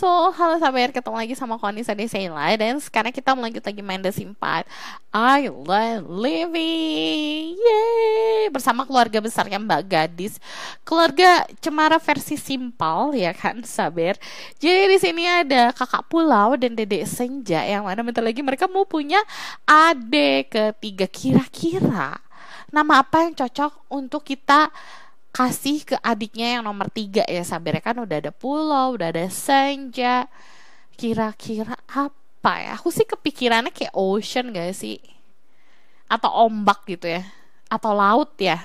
so halo sahabat ketemu lagi sama Konisa Desaila dan sekarang kita melanjut lagi main The Sims 4 I love living yay bersama keluarga besarnya Mbak Gadis keluarga Cemara versi simpel ya kan sabar jadi di sini ada kakak pulau dan dedek senja yang mana bentar lagi mereka mau punya adik ketiga kira-kira nama apa yang cocok untuk kita kasih ke adiknya yang nomor tiga ya Sabir kan udah ada pulau udah ada senja kira-kira apa ya aku sih kepikirannya kayak ocean gak sih atau ombak gitu ya atau laut ya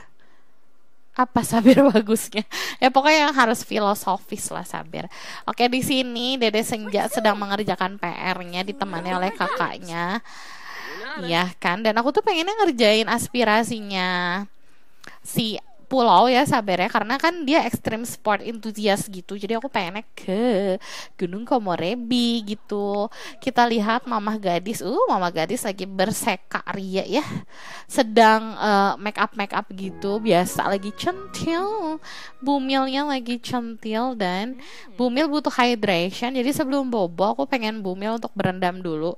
apa sabir bagusnya ya pokoknya yang harus filosofis lah sabir oke di sini dede senja sedang mengerjakan pr-nya ditemani oleh kakaknya ya kan dan aku tuh pengennya ngerjain aspirasinya si pulau ya ya karena kan dia ekstrim sport enthusiast gitu jadi aku pengen ke Gunung Komorebi gitu kita lihat mamah gadis uh mamah gadis lagi berseka ria ya sedang uh, make up make up gitu biasa lagi centil bumilnya lagi centil dan bumil butuh hydration jadi sebelum bobo aku pengen bumil untuk berendam dulu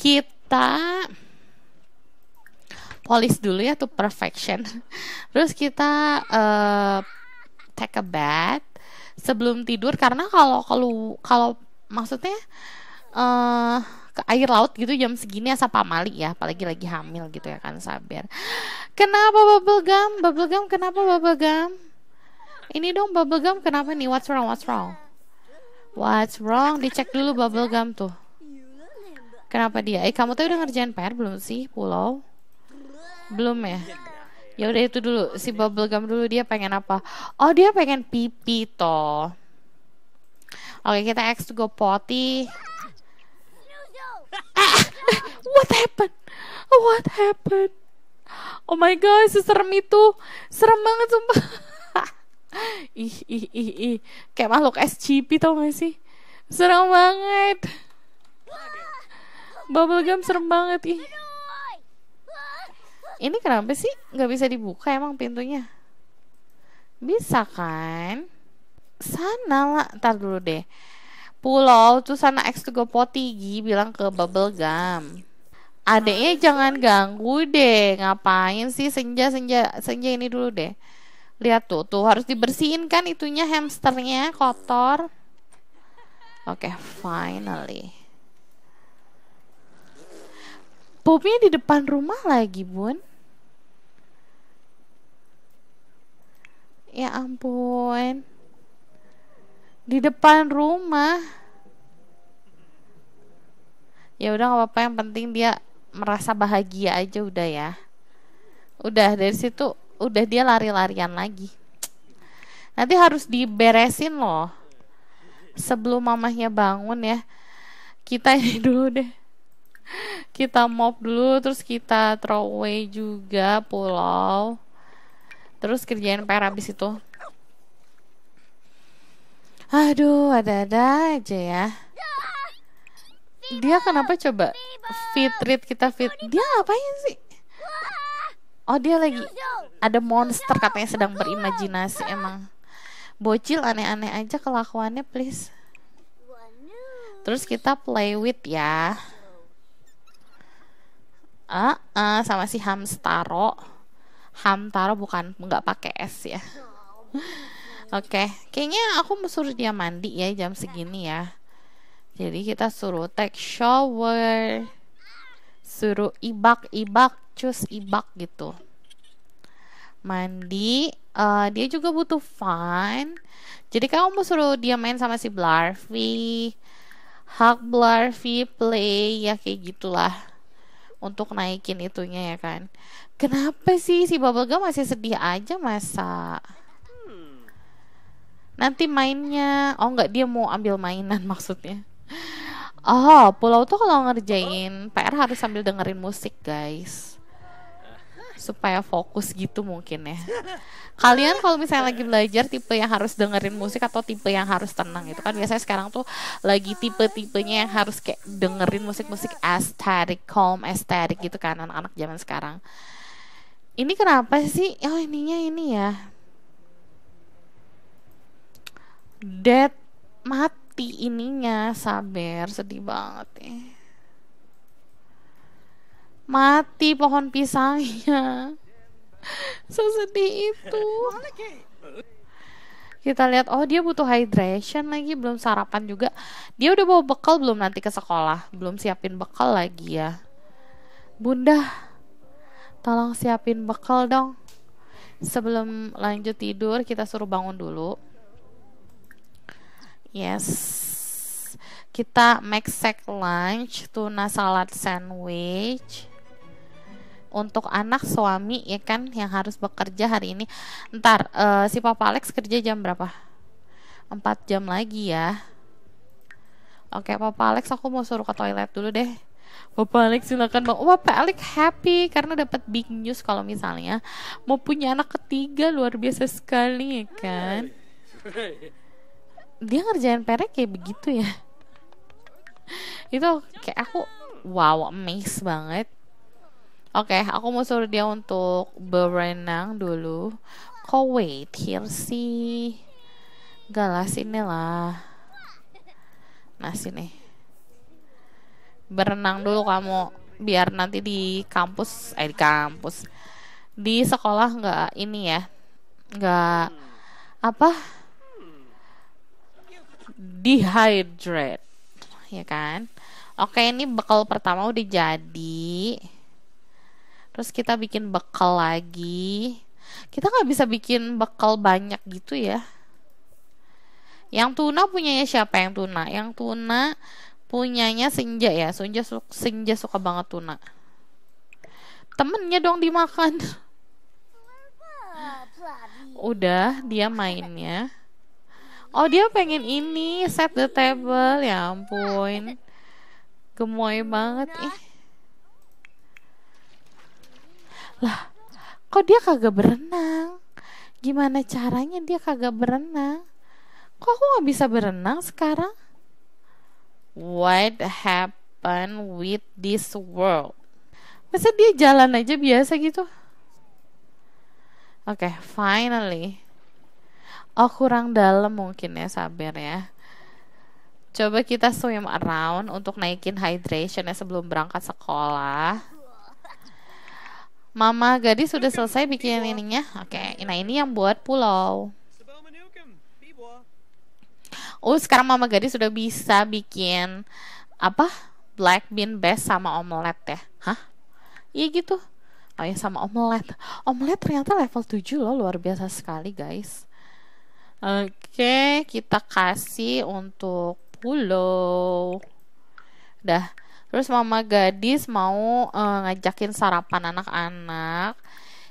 kita polish dulu ya tuh perfection terus kita uh, take a bath sebelum tidur karena kalau kalau kalau maksudnya uh, ke air laut gitu jam segini asap pamali ya apalagi lagi hamil gitu ya kan sabar kenapa bubble gum bubble gum kenapa bubble gum ini dong bubble gum kenapa nih what's wrong what's wrong what's wrong dicek dulu bubble gum tuh kenapa dia eh kamu tuh udah ngerjain PR belum sih pulau belum ya iya, iya, iya. ya udah itu dulu si bubble gum dulu dia pengen apa oh dia pengen pipi toh oke kita X to go potty ah, what happened what happened oh my god seserem itu serem banget sumpah ih ih ih ih kayak makhluk SCP tau gak sih serem banget bubble gum serem banget ih ini kenapa sih nggak bisa dibuka emang pintunya bisa kan sana lah ntar dulu deh pulau tuh sana X to go potigi bilang ke bubble gum adeknya jangan ganggu deh ngapain sih senja senja senja ini dulu deh lihat tuh tuh harus dibersihin kan itunya hamsternya kotor oke okay, finally Pupnya di depan rumah lagi bun Ya ampun. Di depan rumah. Ya udah nggak apa-apa yang penting dia merasa bahagia aja udah ya. Udah dari situ udah dia lari-larian lagi. Nanti harus diberesin loh. Sebelum mamahnya bangun ya. Kita ini dulu deh kita mop dulu terus kita throw away juga pulau terus kerjain PR abis itu aduh ada-ada aja ya dia kenapa coba fitrit kita fit dia ngapain sih oh dia lagi ada monster katanya sedang berimajinasi emang bocil aneh-aneh aja kelakuannya please terus kita play with ya uh, uh, sama si hamstaro Hamtaro bukan nggak pakai es ya oh. Oke, okay. kayaknya aku mau suruh dia mandi ya jam segini ya. Jadi kita suruh take shower, suruh ibak-ibak, cus ibak gitu. Mandi, uh, dia juga butuh fun. Jadi kamu mau suruh dia main sama si Blarfi, hug Blarfi, play ya kayak gitulah untuk naikin itunya ya kan kenapa sih si bubblegum masih sedih aja masa nanti mainnya oh nggak dia mau ambil mainan maksudnya oh pulau tuh kalau ngerjain PR harus sambil dengerin musik guys supaya fokus gitu mungkin ya. Kalian kalau misalnya lagi belajar tipe yang harus dengerin musik atau tipe yang harus tenang itu kan biasanya sekarang tuh lagi tipe-tipenya yang harus kayak dengerin musik-musik aesthetic, calm aesthetic gitu kan anak-anak zaman sekarang. Ini kenapa sih? Oh ininya ini ya. Dead mati ininya sabar sedih banget ya mati pohon pisangnya sesedih itu kita lihat oh dia butuh hydration lagi belum sarapan juga dia udah bawa bekal belum nanti ke sekolah belum siapin bekal lagi ya bunda tolong siapin bekal dong sebelum lanjut tidur kita suruh bangun dulu yes kita make sack lunch tuna salad sandwich untuk anak suami ya kan yang harus bekerja hari ini ntar uh, si papa Alex kerja jam berapa Empat jam lagi ya oke papa Alex aku mau suruh ke toilet dulu deh Papa Alex silakan bang. Oh, Papa Alex happy karena dapat big news kalau misalnya mau punya anak ketiga luar biasa sekali ya kan. Dia ngerjain perek kayak begitu ya. Itu kayak aku wow amazed banget Oke, okay, aku mau suruh dia untuk berenang dulu. Kok here sih? gak lah sini lah. Nah, sini. Berenang dulu kamu biar nanti di kampus eh di kampus. Di sekolah nggak ini ya. nggak apa? Dehydrate. Ya kan? Oke, ini bekal pertama udah jadi terus kita bikin bekal lagi kita nggak bisa bikin bekal banyak gitu ya yang tuna punyanya siapa yang tuna yang tuna punyanya senja ya senja senja suka banget tuna temennya dong dimakan udah dia mainnya Oh dia pengen ini set the table ya ampun gemoy banget ih eh. lah kok dia kagak berenang gimana caranya dia kagak berenang kok aku gak bisa berenang sekarang what happened with this world masa dia jalan aja biasa gitu oke okay, finally oh kurang dalam mungkin ya sabar ya coba kita swim around untuk naikin hydrationnya sebelum berangkat sekolah Mama gadis sudah selesai bikin ininya. Oke, okay. nah ini yang buat pulau. Oh, sekarang Mama gadis sudah bisa bikin apa? Black bean best sama omelet ya. Hah? Iya gitu. Oh ya sama omelet. Omelet ternyata level 7 loh, luar biasa sekali, guys. Oke, okay, kita kasih untuk pulau. Dah. Terus mama gadis mau uh, ngajakin sarapan anak-anak.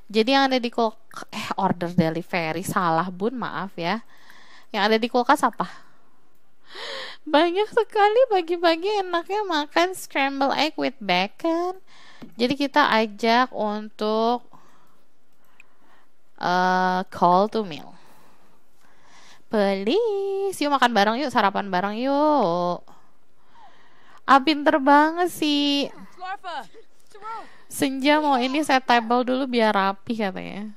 Jadi yang ada di kulkas eh order delivery salah bun maaf ya. Yang ada di kulkas apa? Banyak sekali pagi-pagi enaknya makan scramble egg with bacon. Jadi kita ajak untuk uh, call to meal. Please, yuk makan bareng yuk, sarapan bareng yuk. Ah pinter banget sih. Senja mau ini saya table dulu biar rapi katanya.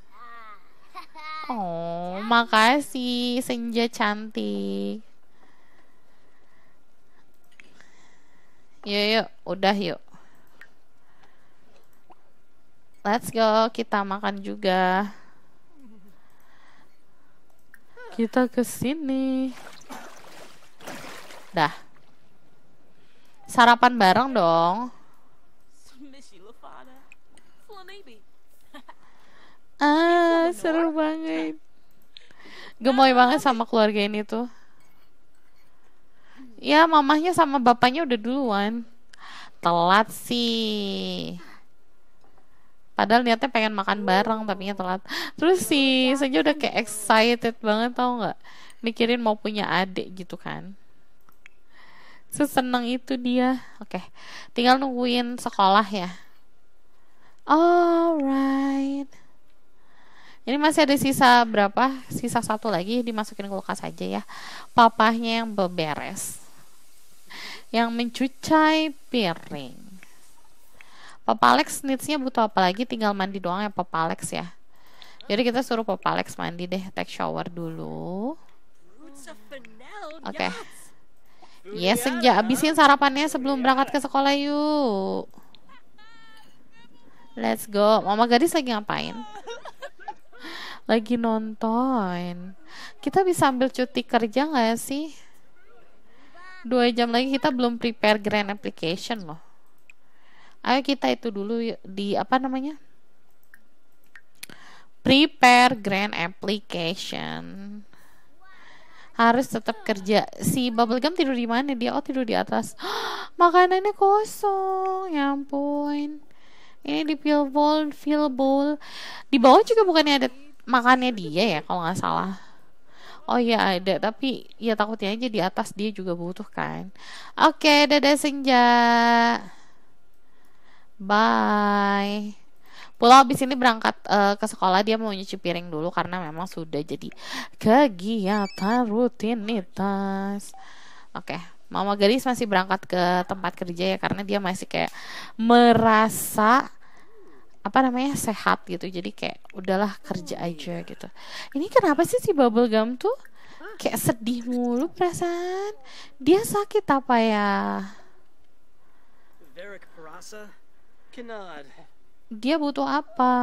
Oh, makasih Senja cantik. Yuk, yuk, udah yuk. Let's go, kita makan juga. Kita ke sini. Dah. Sarapan bareng dong. Ah, seru banget. Gemoy banget sama keluarga ini tuh. Ya, mamahnya sama bapaknya udah duluan. Telat sih. Padahal niatnya pengen makan bareng, tapi telat. Terus sih, Senja udah kayak excited banget tau nggak? Mikirin mau punya adik gitu kan seseneng itu dia oke okay. tinggal nungguin sekolah ya alright ini masih ada sisa berapa sisa satu lagi dimasukin kulkas aja ya papahnya yang beberes yang mencuci piring Papa Alex needsnya butuh apa lagi tinggal mandi doang ya Papa Alex ya jadi kita suruh Papa Alex mandi deh take shower dulu oke okay. Iya, ya sejak abisin sarapannya sebelum iya. berangkat ke sekolah yuk. Let's go. Mama gadis lagi ngapain? Lagi nonton. Kita bisa ambil cuti kerja nggak sih? Dua jam lagi kita belum prepare grant application loh. Ayo kita itu dulu di apa namanya? Prepare grant application harus tetap kerja si bubblegum tidur di mana dia oh tidur di atas makanannya kosong ya ampun ini di pill bowl fill bowl di bawah juga bukannya ada makannya dia ya kalau nggak salah oh iya ada tapi ya takutnya aja di atas dia juga butuh kan oke okay, dadah senja bye Pulau habis ini berangkat uh, ke sekolah dia mau nyuci piring dulu karena memang sudah jadi kegiatan rutinitas. Oke, okay. Mama gadis masih berangkat ke tempat kerja ya karena dia masih kayak merasa apa namanya sehat gitu jadi kayak udahlah kerja aja gitu ini kenapa sih si bubble gum tuh kayak sedih mulu perasaan dia sakit apa ya dia butuh apa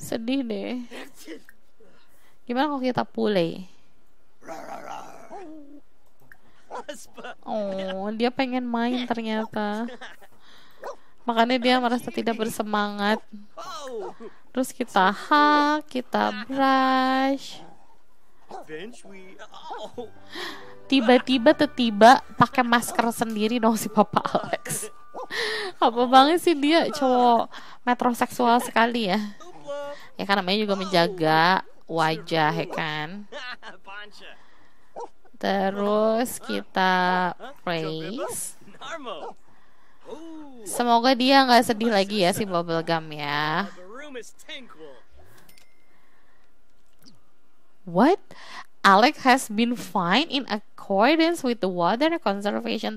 sedih deh gimana kalau kita pulih oh dia pengen main ternyata makanya dia merasa tidak bersemangat terus kita hak kita brush tiba-tiba tiba pakai masker sendiri dong si papa Alex apa banget sih dia cowok metroseksual sekali ya ya karena namanya juga menjaga wajah ya kan terus kita praise semoga dia nggak sedih lagi ya si bubblegum ya What? Alex has been fine in accordance with the water conservation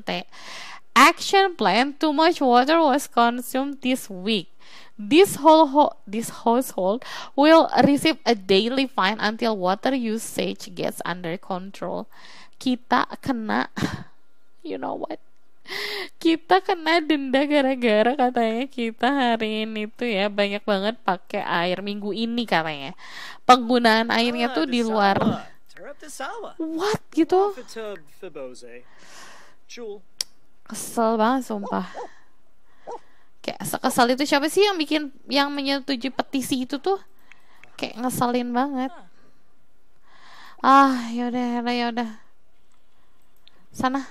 action plan too much water was consumed this week this whole ho this household will receive a daily fine until water usage gets under control kita kena you know what kita kena denda gara-gara katanya kita hari ini tuh ya banyak banget pakai air minggu ini katanya penggunaan airnya ah, tuh di luar what gitu kesel banget sumpah kayak sekesal itu siapa sih yang bikin yang menyetujui petisi itu tuh kayak ngeselin banget ah yaudah yaudah yaudah sana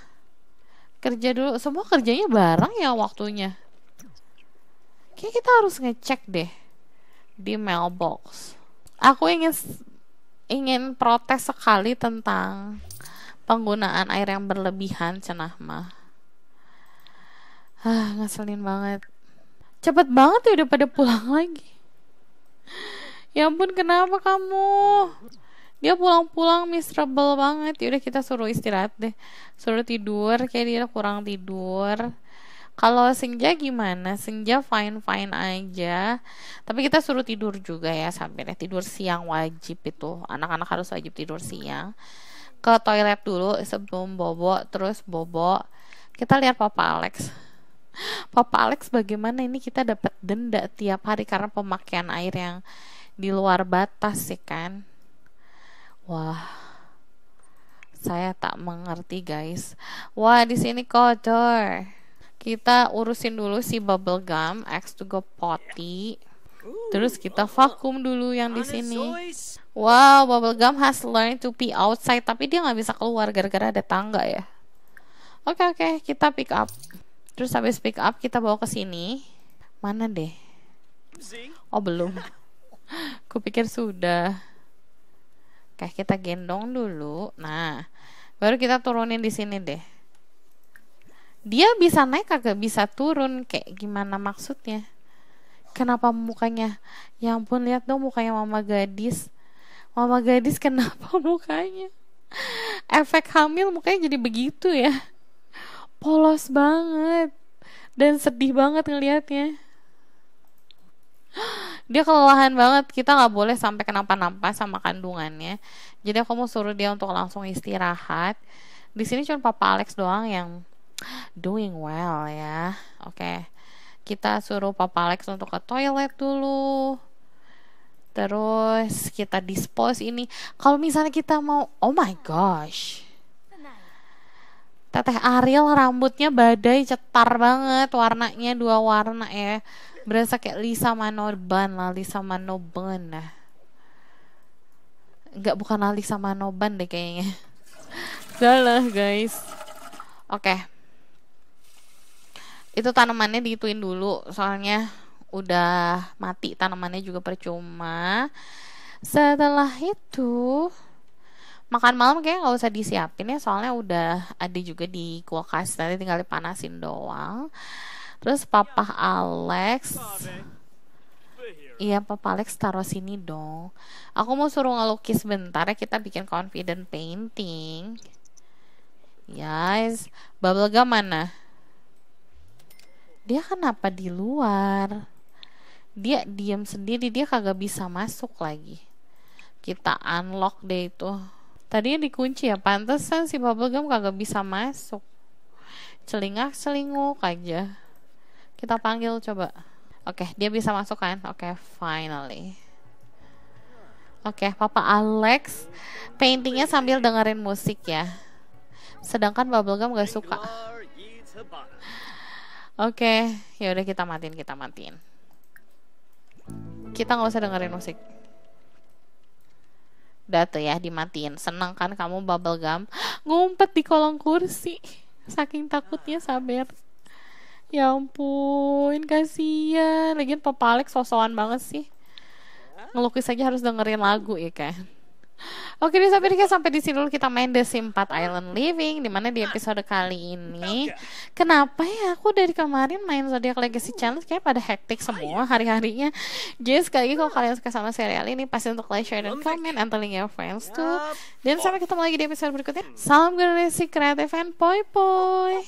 kerja dulu semua kerjanya bareng ya waktunya kayak kita harus ngecek deh di mailbox aku ingin ingin protes sekali tentang penggunaan air yang berlebihan cenah mah ah ngeselin banget cepet banget ya udah pada pulang lagi ya ampun kenapa kamu dia pulang-pulang miserable banget ya udah kita suruh istirahat deh suruh tidur kayak dia kurang tidur kalau senja gimana senja fine fine aja tapi kita suruh tidur juga ya sampai tidur siang wajib itu anak-anak harus wajib tidur siang ke toilet dulu sebelum bobo terus bobo kita lihat papa Alex Papa Alex bagaimana ini kita dapat denda tiap hari karena pemakaian air yang di luar batas sih ya kan wah saya tak mengerti guys wah di sini kotor kita urusin dulu si bubble gum X to go potty Terus kita oh, oh. vakum dulu yang di sini. Wow, bubble gum has learned to pee outside, tapi dia nggak bisa keluar gara-gara ada tangga ya. Oke okay, oke, okay, kita pick up terus habis pick up kita bawa ke sini mana deh oh belum kupikir sudah kayak kita gendong dulu nah baru kita turunin di sini deh dia bisa naik kagak bisa turun kayak gimana maksudnya kenapa mukanya ya ampun lihat dong mukanya mama gadis mama gadis kenapa mukanya efek hamil mukanya jadi begitu ya polos banget dan sedih banget ngelihatnya dia kelelahan banget kita nggak boleh sampai kenapa-napa sama kandungannya jadi aku mau suruh dia untuk langsung istirahat di sini cuma papa Alex doang yang doing well ya oke okay. kita suruh papa Alex untuk ke toilet dulu terus kita dispose ini kalau misalnya kita mau oh my gosh Teteh Ariel rambutnya badai cetar banget warnanya dua warna ya berasa kayak Lisa Manoban lah Lisa Manoban lah nggak bukan Lisa Manoban deh kayaknya Salah guys oke okay. itu tanamannya dituin dulu soalnya udah mati tanamannya juga percuma setelah itu makan malam kayaknya nggak usah disiapin ya soalnya udah ada juga di kulkas nanti tinggal dipanasin doang terus papa Alex Iya Papa Alex taruh sini dong Aku mau suruh ngelukis bentar ya Kita bikin confident painting Guys Bubblegum mana? Dia kenapa di luar? Dia diam sendiri Dia kagak bisa masuk lagi Kita unlock deh itu Tadinya dikunci ya, pantesan si bubblegum kagak bisa masuk. Celingak celinguk aja. Kita panggil coba. Oke, okay, dia bisa masuk kan? Oke, okay, finally. Oke, okay, Papa Alex paintingnya sambil dengerin musik ya. Sedangkan bubblegum gak suka. Oke, okay, ya udah kita matiin, kita matiin. Kita nggak usah dengerin musik udah tuh ya dimatiin seneng kan kamu bubble gum ngumpet di kolong kursi saking takutnya sabar ya ampun kasihan lagian Papa Alex sosokan banget sih ngelukis aja harus dengerin lagu ya kan Oke, deh guys sampai di sini dulu kita main The Sim 4 Island Living dimana di episode kali ini kenapa ya aku dari kemarin main Zodiac Legacy Challenge kayak pada hektik ah, semua iya. hari-harinya. Jadi sekali lagi kalau kalian suka sama serial ini pasti untuk like, share dan comment and telling your friends too. Dan sampai ketemu lagi di episode berikutnya. Salam generasi kreatif and poi poi.